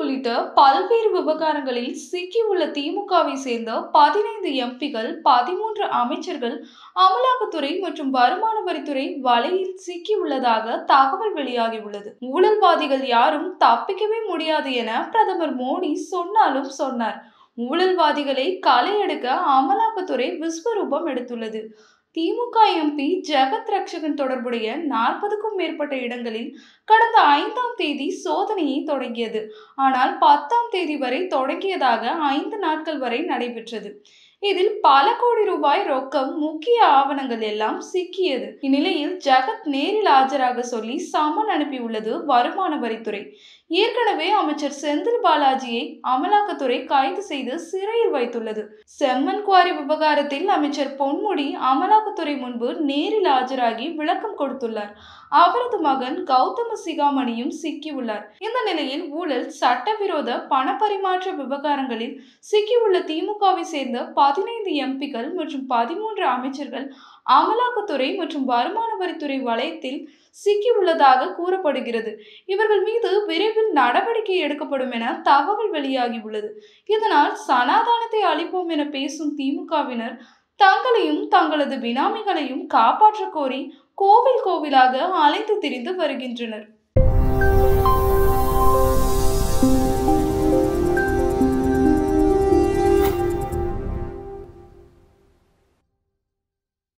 உள்ளிட்ட பல்வேறு விவகாரங்களில் சிக்கியுள்ள திமுகவை சேர்ந்த பதினைந்து எம்பிகள் பதிமூன்று அமைச்சர்கள் அமலாக்கத்துறை மற்றும் வருமான வரித்துறை வலையில் சிக்கியுள்ளதாக தகவல் வெளியாகியுள்ளது ஊழல்வாதிகள் யாரும் தப்பிக்கவே முடியாது என பிரதமர் மோடி சொன்னாலும் சொன்னார் ஊழல்வாதிகளை களை எடுக்க அமலாக்கத்துறை விஸ்வரூபம் எடுத்துள்ளது திமுக எம்பி ஜெகத் ரக்ஷகன் தொடர்புடைய நாற்பதுக்கும் மேற்பட்ட இடங்களில் கடந்த ஐந்தாம் தேதி சோதனையை தொடங்கியது ஆனால் பத்தாம் தேதி வரை தொடங்கியதாக ஐந்து நாட்கள் வரை நடைபெற்றது இதில் பல கோடி ரூபாய் ரொக்கம் முக்கிய ஆவணங்கள் எல்லாம் சிக்கியது இந்நிலையில் ஜகத் நேரில் ஆஜராக சொல்லி சம்மன் அனுப்பியுள்ளது வருமான வரித்துறை ஏற்கனவே அமைச்சர் செந்தில் பாலாஜியை அமலாக்கத்துறை கைது செய்து சிறையில் வைத்துள்ளது செம்மன் குவாரி விவகாரத்தில் அமைச்சர் பொன்முடி அமலாக்கத்துறை முன்பு நேரில் ஆஜராகி விளக்கம் கொடுத்துள்ளார் அவரது மகன் கௌதம சிகாமணியும் சிக்கியுள்ளார் இந்த நிலையில் ஊழல் சட்டவிரோத பண பரிமாற்ற விவகாரங்களில் சிக்கியுள்ள திமுகவை சேர்ந்த பதினைந்து எம்பிகள் மற்றும் பதிமூன்று அமைச்சர்கள் அமலாக்கத்துறை மற்றும் வருமான வரித்துறை வலயத்தில் சிக்கியுள்ளதாக கூறப்படுகிறது இவர்கள் மீது விரைவில் நடவடிக்கை எடுக்கப்படும் என தகவல் வெளியாகியுள்ளது இதனால் சனாதானத்தை அளிப்போம் என பேசும் திமுகவினர் தங்களையும் தங்களது பினாமிகளையும் காப்பாற்ற கோரி கோவில் கோவிலாக அலைந்து திரிந்து வருகின்றனர்